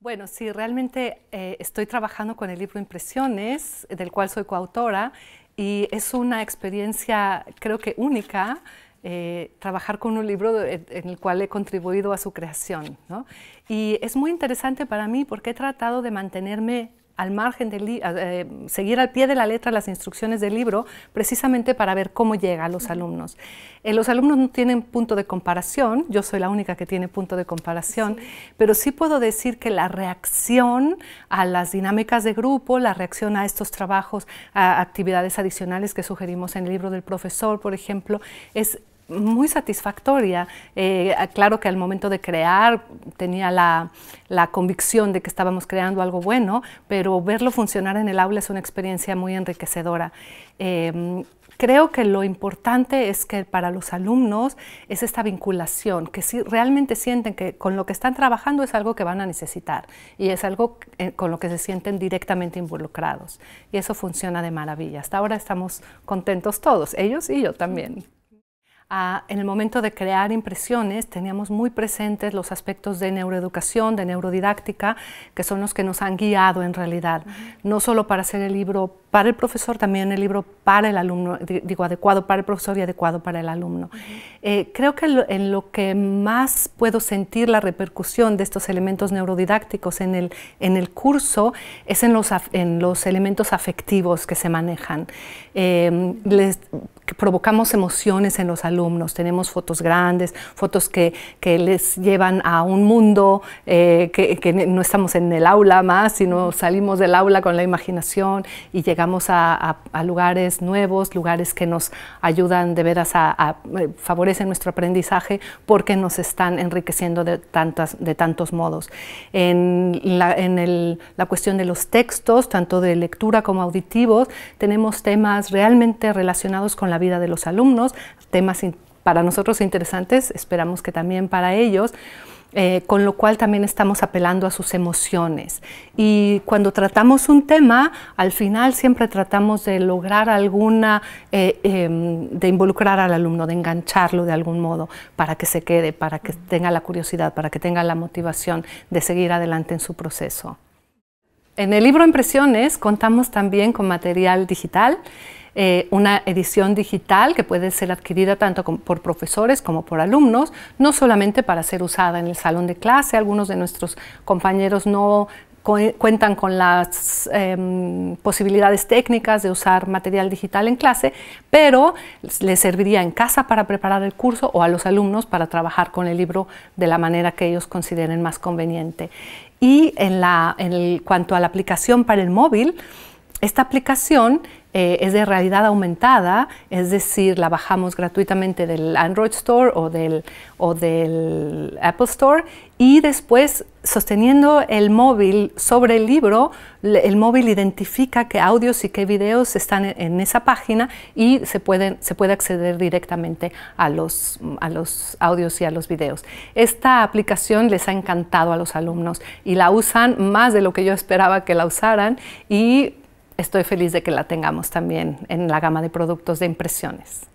Bueno, sí, realmente eh, estoy trabajando con el libro Impresiones, del cual soy coautora, y es una experiencia creo que única. Eh, trabajar con un libro en el cual he contribuido a su creación. Y es muy interesante para mí porque he tratado de mantenerme al margen del eh, seguir al pie de la letra las instrucciones del libro, precisamente para ver cómo llega a los alumnos. Eh, los alumnos no tienen punto de comparación, yo soy la única que tiene punto de comparación, pero sí puedo decir que la reacción a las dinámicas de grupo, la reacción a estos trabajos, a actividades adicionales que sugerimos en el libro del profesor, por ejemplo, es muy satisfactoria. Eh, claro que al momento de crear tenía la, convicción de que estábamos creando algo bueno, pero verlo funcionar en el aula es una experiencia muy enriquecedora. Eh, creo que lo importante es que para los alumnos es esta vinculación, que si realmente sienten que con lo que están trabajando es algo que van a necesitar y es algo eh, con lo que se sienten directamente involucrados. Y eso funciona de maravilla. Hasta ahora estamos contentos todos, ellos y yo también en el momento de crear impresiones teníamos muy presentes los aspectos de neuroeducación, de neurodidáctica, que son los que nos han guiado en realidad, no solo para hacer el libro para el profesor, también el libro para el alumno, digo, adecuado para el profesor y adecuado para el alumno. Eh, creo que en lo que más puedo sentir la repercusión de estos elementos neurodidácticos en el, en el curso es en los, en los elementos afectivos que se manejan. Em, les, provocamos emociones en los alumnos, tenemos fotos grandes, fotos que, que les llevan a un mundo eh, que, que no estamos en el aula más, sino salimos del aula con la imaginación y llegamos llegamos a, lugares nuevos, lugares que nos ayudan de veras a, a, eh, favorecen nuestro aprendizaje porque nos están enriqueciendo de, tantas, de tantos modos. En, la, en el, la cuestión de los textos, tanto de lectura como auditivos, tenemos temas realmente relacionados con la vida de los alumnos, temas para nosotros interesantes, esperamos que también para ellos. Eh, con lo cual también estamos apelando a sus emociones. Y cuando tratamos un tema, al final siempre tratamos de lograr alguna, eh, em, de involucrar al alumno, de engancharlo de algún modo para que se quede, para que tenga la curiosidad, para que tenga la motivación de seguir adelante en su proceso. En el libro Impresiones contamos también con material digital eh, una edición digital que puede ser adquirida tanto por profesores como por alumnos, no solamente para ser usada en el salón de clase, algunos de nuestros compañeros no cuentan con las em, posibilidades técnicas de usar material digital en clase, pero les serviría en casa para preparar el curso o a los alumnos para trabajar con el libro de la manera que ellos consideren más conveniente. Y en, cuanto a la aplicación para el móvil, esta aplicación eh, es de realidad aumentada, es decir, la bajamos gratuitamente del Android Store o del, o del Apple Store y después sosteniendo el móvil sobre el libro, el móvil identifica qué audios y qué videos están e, en esa página y se, pueden, se puede acceder directamente a los, a los audios y a los videos. Esta aplicación les ha encantado a los alumnos y la usan más de lo que yo esperaba que la usaran y estoy feliz de que la tengamos también en la gama de productos de impresiones.